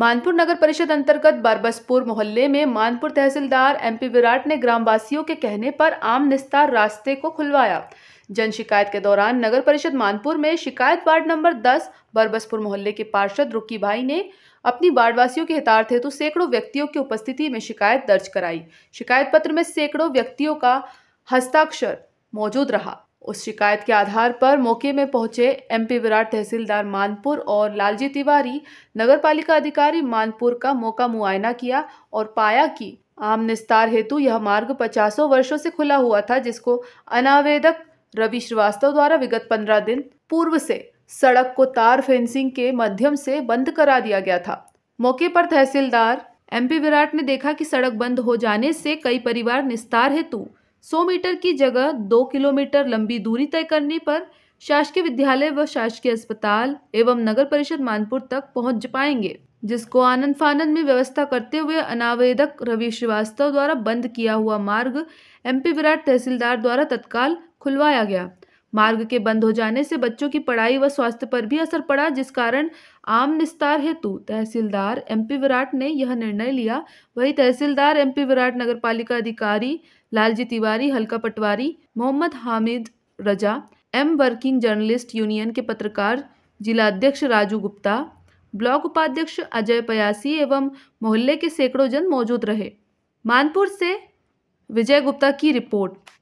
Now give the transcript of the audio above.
मानपुर नगर परिषद अंतर्गत बारबसपुर मोहल्ले में मानपुर तहसीलदार एमपी विराट ने ग्रामवासियों के कहने पर आम निस्तार रास्ते को खुलवाया जन शिकायत के दौरान नगर परिषद मानपुर में शिकायत वार्ड नंबर 10 बरबसपुर मोहल्ले के पार्षद रुकी भाई ने अपनी वार्डवासियों के हितार्थ हेतु सैकड़ों व्यक्तियों की उपस्थिति में शिकायत दर्ज कराई शिकायत पत्र में सैकड़ों व्यक्तियों का हस्ताक्षर मौजूद रहा उस शिकायत के आधार पर मौके में पहुंचे एमपी विराट तहसीलदार मानपुर और लालजी तिवारी नगर पालिका अधिकारी मानपुर का मौका मुआयना किया और पाया कि आम निस्तार हेतु यह मार्ग पचासों वर्षों से खुला हुआ था जिसको अनावेदक रवि श्रीवास्तव द्वारा विगत पंद्रह दिन पूर्व से सड़क को तार फेंसिंग के माध्यम से बंद करा दिया गया था मौके पर तहसीलदार एमपी विराट ने देखा कि सड़क बंद हो जाने से कई परिवार निस्तार हेतु 100 मीटर की जगह दो किलोमीटर लंबी दूरी तय करने पर शासकीय विद्यालय व शासकीय अस्पताल एवं नगर परिषद मानपुर तक पहुंच पाएंगे जिसको आनंद फानंद में व्यवस्था करते हुए अनावेदक रवि श्रीवास्तव द्वारा बंद किया हुआ मार्ग एमपी विराट तहसीलदार द्वारा तत्काल खुलवाया गया मार्ग के बंद हो जाने से बच्चों की पढ़ाई व स्वास्थ्य पर भी असर पड़ा जिस कारण आम निस्तार हेतु तहसीलदार एमपी विराट ने यह निर्णय लिया वही तहसीलदार एमपी विराट नगर पालिका अधिकारी लालजी तिवारी हल्का पटवारी मोहम्मद हामिद रजा एम वर्किंग जर्नलिस्ट यूनियन के पत्रकार जिलाध्यक्ष राजू गुप्ता ब्लॉक उपाध्यक्ष अजय पयासी एवं मोहल्ले के सैकड़ों जन मौजूद रहे मानपुर से विजय गुप्ता की रिपोर्ट